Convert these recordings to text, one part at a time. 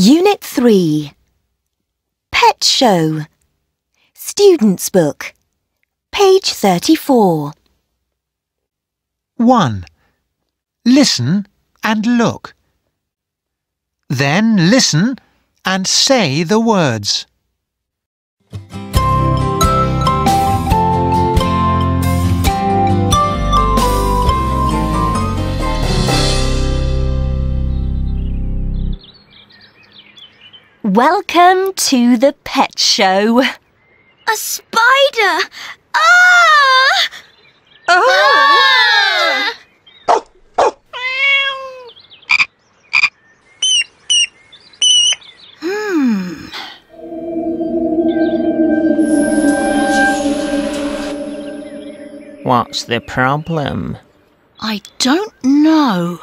Unit 3 Pet Show Students' Book Page 34 1. Listen and look. Then listen and say the words. Welcome to the pet show. A spider! Ah! Oh! Ah! hmm. What's the problem? I don't know.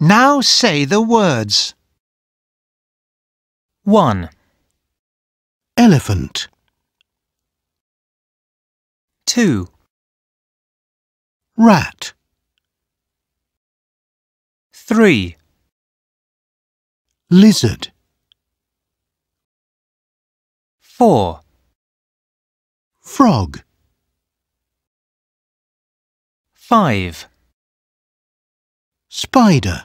Now say the words. 1. Elephant. 2. Rat. 3. Lizard. 4. Frog. 5. Spider